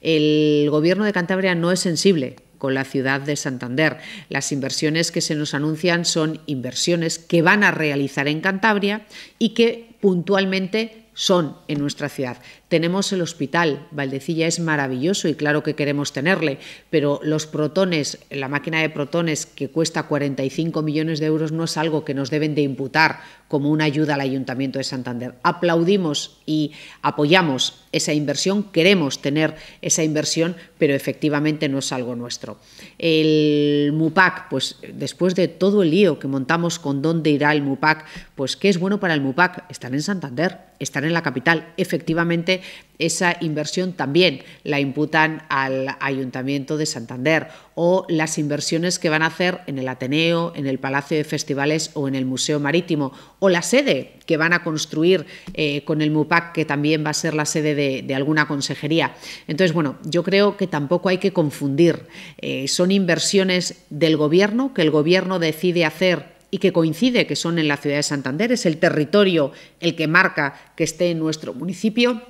El gobierno de Cantabria no es sensible con la ciudad de Santander. Las inversiones que se nos anuncian son inversiones que van a realizar en Cantabria y que puntualmente son en nuestra ciudad. Tenemos el hospital, Valdecilla es maravilloso y claro que queremos tenerle, pero los protones, la máquina de protones que cuesta 45 millones de euros no es algo que nos deben de imputar como una ayuda al Ayuntamiento de Santander. Aplaudimos y apoyamos esa inversión, queremos tener esa inversión, pero efectivamente no es algo nuestro. El MUPAC, pues después de todo el lío que montamos con dónde irá el MUPAC, pues qué es bueno para el MUPAC, estar en Santander, estar en la capital, efectivamente esa inversión también la imputan al Ayuntamiento de Santander o las inversiones que van a hacer en el Ateneo, en el Palacio de Festivales o en el Museo Marítimo o la sede que van a construir eh, con el MUPAC que también va a ser la sede de, alguna consejería. Entonces, bueno, yo creo que tampoco hay que confundir. Eh, son inversiones del Gobierno que el Gobierno decide hacer y que coincide que son en la ciudad de Santander, es el territorio el que marca que esté en nuestro municipio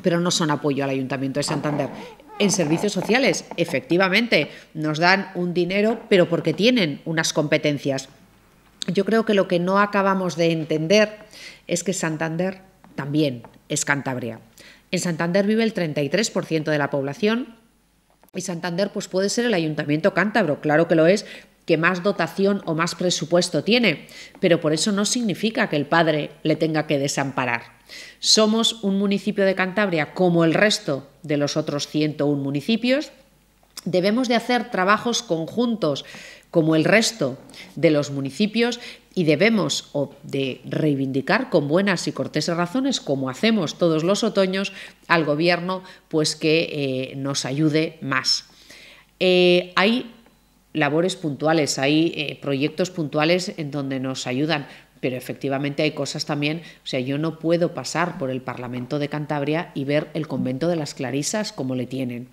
pero no son apoyo al Ayuntamiento de Santander. En servicios sociales, efectivamente, nos dan un dinero, pero porque tienen unas competencias. Yo creo que lo que no acabamos de entender es que Santander también es Cantabria. En Santander vive el 33% de la población, y Santander pues puede ser el ayuntamiento cántabro, claro que lo es, que más dotación o más presupuesto tiene, pero por eso no significa que el padre le tenga que desamparar. Somos un municipio de Cantabria como el resto de los otros 101 municipios. Debemos de hacer trabajos conjuntos como el resto de los municipios y debemos de reivindicar con buenas y corteses razones, como hacemos todos los otoños, al gobierno pues que eh, nos ayude más. Eh, hay labores puntuales, hay eh, proyectos puntuales en donde nos ayudan, pero efectivamente hay cosas también, o sea, yo no puedo pasar por el Parlamento de Cantabria y ver el convento de las Clarisas como le tienen.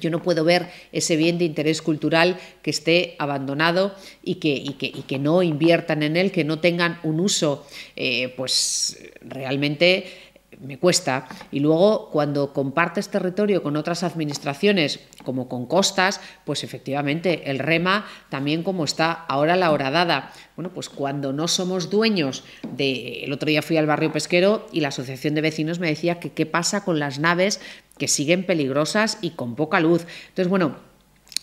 Yo no puedo ver ese bien de interés cultural que esté abandonado y que, y que, no inviertan en él, que no tengan un uso, eh, pues realmente me cuesta. Y luego, cuando compartes territorio con otras administraciones, como con costas, pues efectivamente el rema también como está ahora la horadada. Bueno, pues cuando no somos dueños de... El otro día fui al barrio pesquero y la asociación de vecinos me decía que qué pasa con las naves que siguen peligrosas y con poca luz. Entonces, bueno,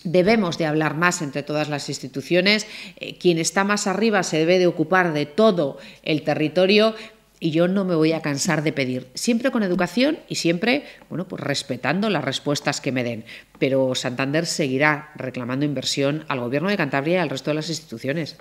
Debemos de hablar más entre todas las instituciones, eh, quien está más arriba se debe de ocupar de todo el territorio, y yo no me voy a cansar de pedir, siempre con educación y siempre, bueno, pues respetando las respuestas que me den. Pero Santander seguirá reclamando inversión al Gobierno de Cantabria y al resto de las instituciones.